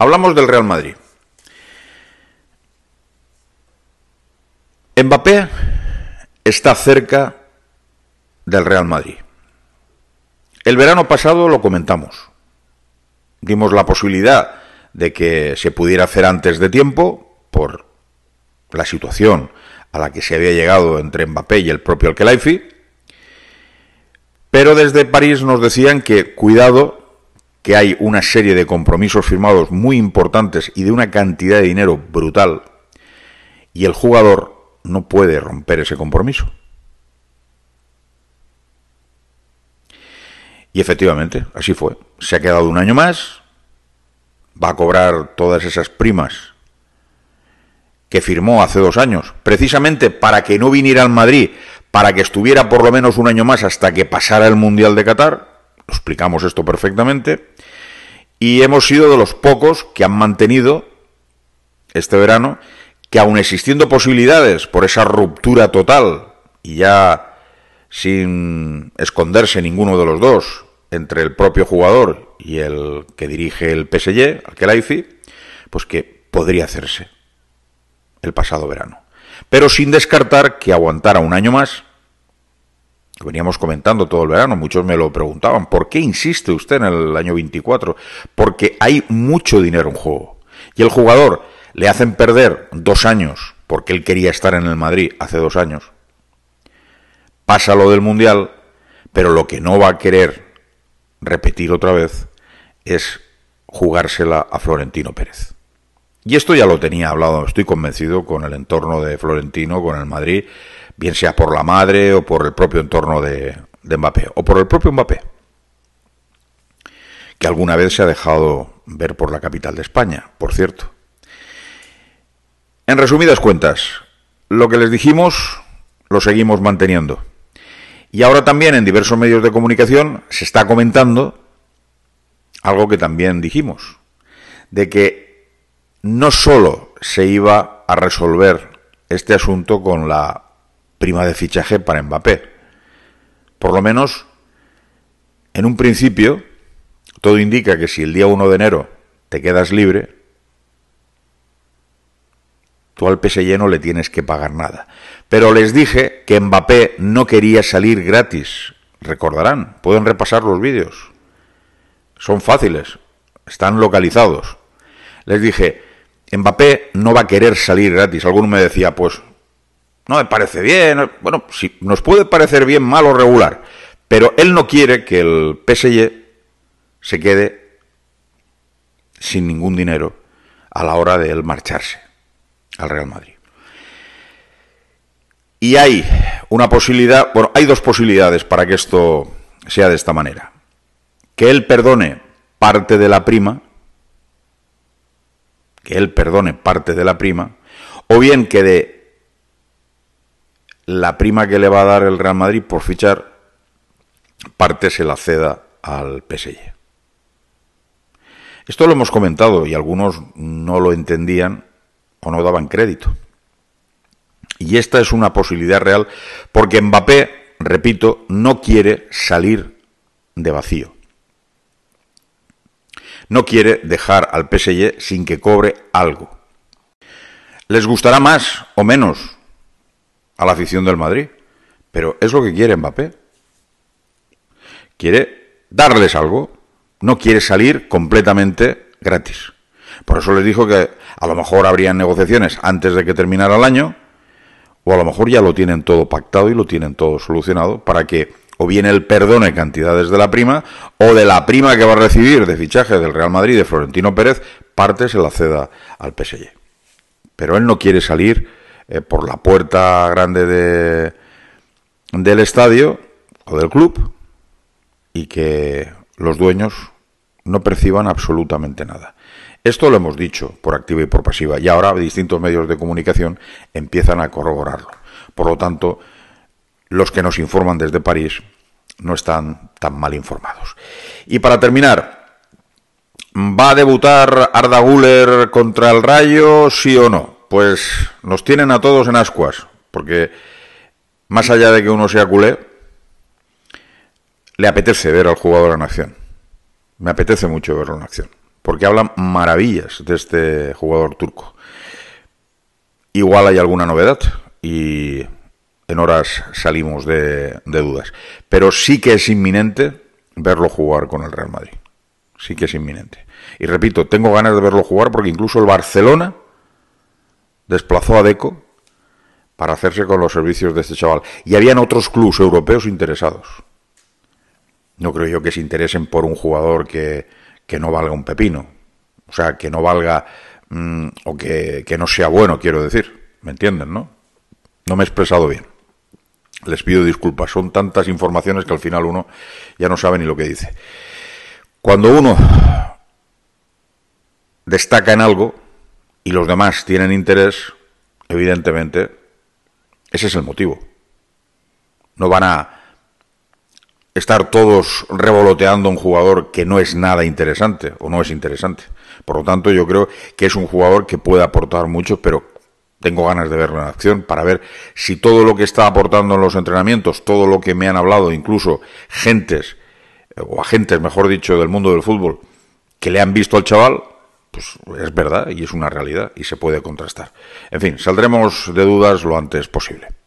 Hablamos del Real Madrid. Mbappé está cerca del Real Madrid. El verano pasado lo comentamos. Dimos la posibilidad de que se pudiera hacer antes de tiempo por la situación a la que se había llegado entre Mbappé y el propio Alkelaifi. Pero desde París nos decían que cuidado que hay una serie de compromisos firmados muy importantes y de una cantidad de dinero brutal, y el jugador no puede romper ese compromiso. Y efectivamente, así fue. Se ha quedado un año más, va a cobrar todas esas primas que firmó hace dos años, precisamente para que no viniera al Madrid, para que estuviera por lo menos un año más hasta que pasara el Mundial de Qatar, explicamos esto perfectamente. Y hemos sido de los pocos que han mantenido este verano que aún existiendo posibilidades por esa ruptura total y ya sin esconderse ninguno de los dos entre el propio jugador y el que dirige el PSG, al Kelaifi, pues que podría hacerse el pasado verano. Pero sin descartar que aguantara un año más veníamos comentando todo el verano, muchos me lo preguntaban, ¿por qué insiste usted en el año 24? Porque hay mucho dinero en juego. Y el jugador le hacen perder dos años, porque él quería estar en el Madrid hace dos años. Pasa lo del Mundial, pero lo que no va a querer repetir otra vez es jugársela a Florentino Pérez. Y esto ya lo tenía hablado, estoy convencido, con el entorno de Florentino, con el Madrid, bien sea por la madre o por el propio entorno de, Mbappé, o por el propio Mbappé, que alguna vez se ha dejado ver por la capital de España, por cierto. En resumidas cuentas, lo que les dijimos lo seguimos manteniendo. Y ahora también en diversos medios de comunicación se está comentando algo que también dijimos, de que no solo se iba a resolver este asunto con la prima de fichaje para Mbappé. Por lo menos, en un principio, todo indica que si el día 1 de enero te quedas libre, tú al PSG no le tienes que pagar nada. Pero les dije que Mbappé no quería salir gratis. Recordarán, pueden repasar los vídeos. Son fáciles, están localizados. Les dije, Mbappé no va a querer salir gratis. Alguno me decía, pues no me parece bien. Eh, bueno, si nos puede parecer bien, mal o regular. Pero él no quiere que el PSG se quede sin ningún dinero a la hora de él marcharse al Real Madrid. Y hay una posibilidad, bueno, hay dos posibilidades para que esto sea de esta manera. Que él perdone parte de la prima, que él perdone parte de la prima, o bien que de la prima que le va a dar el Real Madrid por fichar, parte se la ceda al PSG. Esto lo hemos comentado y algunos no lo entendían o no daban crédito. Y esta es una posibilidad real porque Mbappé, repito, no quiere salir de vacío. No quiere dejar al PSG sin que cobre algo. Les gustará más o menos, a la afición del Madrid. Pero es lo que quiere Mbappé. Quiere darles algo. No quiere salir completamente gratis. Por eso les dijo que a lo mejor habrían negociaciones antes de que terminara el año, o a lo mejor ya lo tienen todo pactado y lo tienen todo solucionado para que o bien él perdone cantidades de la prima, o de la prima que va a recibir de fichaje del Real Madrid de Florentino Pérez, parte se la ceda al PSG. Pero él no quiere salir eh, por la puerta grande de, del estadio o del club y que los dueños no perciban absolutamente nada. Esto lo hemos dicho por activa y por pasiva y ahora distintos medios de comunicación empiezan a corroborarlo. Por lo tanto, los que nos informan desde París no están tan mal informados. Y para terminar, ¿va a debutar Arda Guller contra el Rayo, sí o no? pues nos tienen a todos en ascuas, porque más allá de que uno sea culé, le apetece ver al jugador en acción. Me apetece mucho verlo en acción, porque hablan maravillas de este jugador turco. Igual hay alguna novedad y en horas salimos de, de dudas, pero sí que es inminente verlo jugar con el Real Madrid. Sí que es inminente. Y repito, tengo ganas de verlo jugar porque incluso el Barcelona desplazó a Deco para hacerse con los servicios de este chaval. Y habían otros clubes europeos interesados. No creo yo que se interesen por un jugador que, que no valga un pepino. O sea, que no valga mm, o que, que no sea bueno, quiero decir. ¿Me entienden, no? No me he expresado bien. Les pido disculpas, son tantas informaciones que al final uno ya no sabe ni lo que dice. Cuando uno destaca en algo, y los demás tienen interés, evidentemente, ese es el motivo. No van a estar todos revoloteando un jugador que no es nada interesante o no es interesante. Por lo tanto, yo creo que es un jugador que puede aportar mucho, pero tengo ganas de verlo en acción para ver si todo lo que está aportando en los entrenamientos, todo lo que me han hablado, incluso gentes eh, o agentes, mejor dicho, del mundo del fútbol, que le han visto al chaval, pues es verdad y es una realidad y se puede contrastar. En fin, saldremos de dudas lo antes posible.